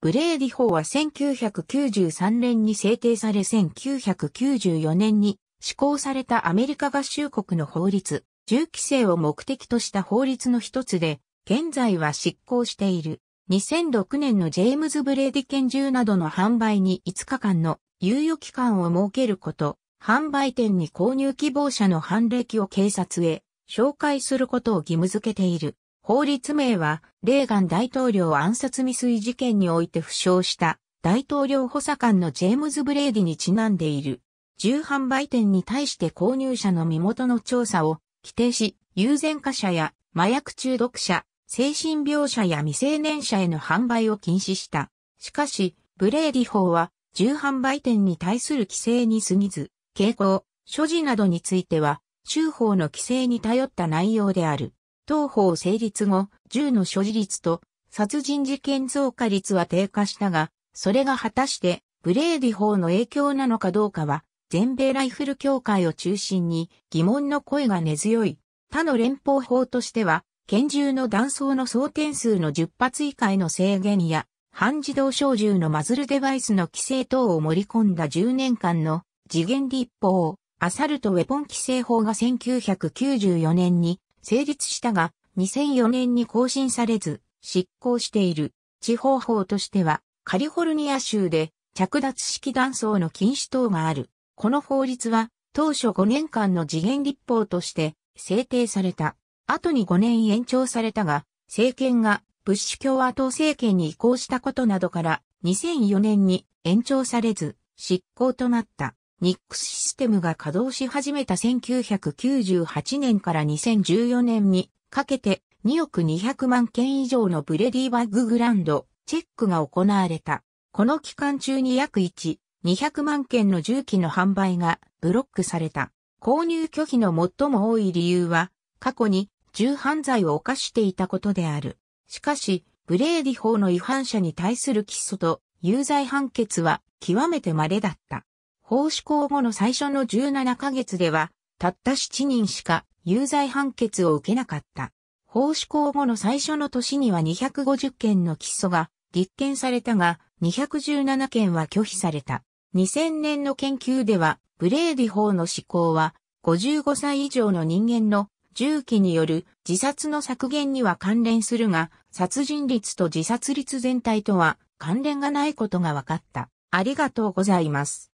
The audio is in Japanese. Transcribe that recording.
ブレーディ法は1993年に制定され1994年に施行されたアメリカ合衆国の法律、銃規制を目的とした法律の一つで、現在は執行している。2006年のジェームズ・ブレーディ拳銃などの販売に5日間の猶予期間を設けること、販売店に購入希望者の判例記を警察へ紹介することを義務付けている。法律名は、レーガン大統領暗殺未遂事件において負傷した大統領補佐官のジェームズ・ブレイディにちなんでいる。重販売店に対して購入者の身元の調査を規定し、有前科者や麻薬中毒者、精神病者や未成年者への販売を禁止した。しかし、ブレイディ法は、重販売店に対する規制に過ぎず、傾向、所持などについては、州法の規制に頼った内容である。当法成立後、銃の所持率と殺人事件増加率は低下したが、それが果たしてブレーディ法の影響なのかどうかは、全米ライフル協会を中心に疑問の声が根強い。他の連邦法としては、拳銃の弾倉の装填数の10発以下への制限や、半自動小銃のマズルデバイスの規制等を盛り込んだ10年間の次元立法、アサルトウェポン規制法が1994年に成立したが、2004年に更新されず、執行している。地方法としては、カリフォルニア州で着脱式断層の禁止等がある。この法律は、当初5年間の次元立法として制定された。後に5年延長されたが、政権がブッシュ共和党政権に移行したことなどから、2004年に延長されず、執行となった。ニックスシステムが稼働し始めた1998年から2014年にかけて2億200万件以上のブレディバッググランドチェックが行われた。この期間中に約1、200万件の重機の販売がブロックされた。購入拒否の最も多い理由は過去に重犯罪を犯していたことである。しかし、ブレーディ法の違反者に対する起訴と有罪判決は極めて稀だった。法施行後の最初の17ヶ月では、たった7人しか有罪判決を受けなかった。法施行後の最初の年には250件の起訴が立件されたが、217件は拒否された。2000年の研究では、ブレーディ法の施行は、55歳以上の人間の銃器による自殺の削減には関連するが、殺人率と自殺率全体とは関連がないことが分かった。ありがとうございます。